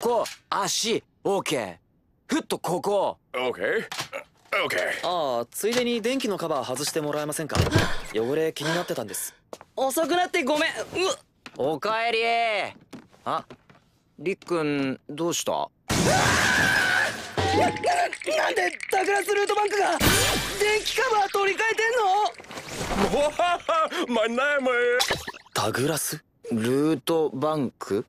こ足オーケーふっとここオーケーオーケーああついでに電気のカバー外してもらえませんか汚れ気になってたんです遅くなってごめんおかえりありっくんどうしたなんでタグラスルートバンクが電気カバー取り替えてんのタ グラスルートバンク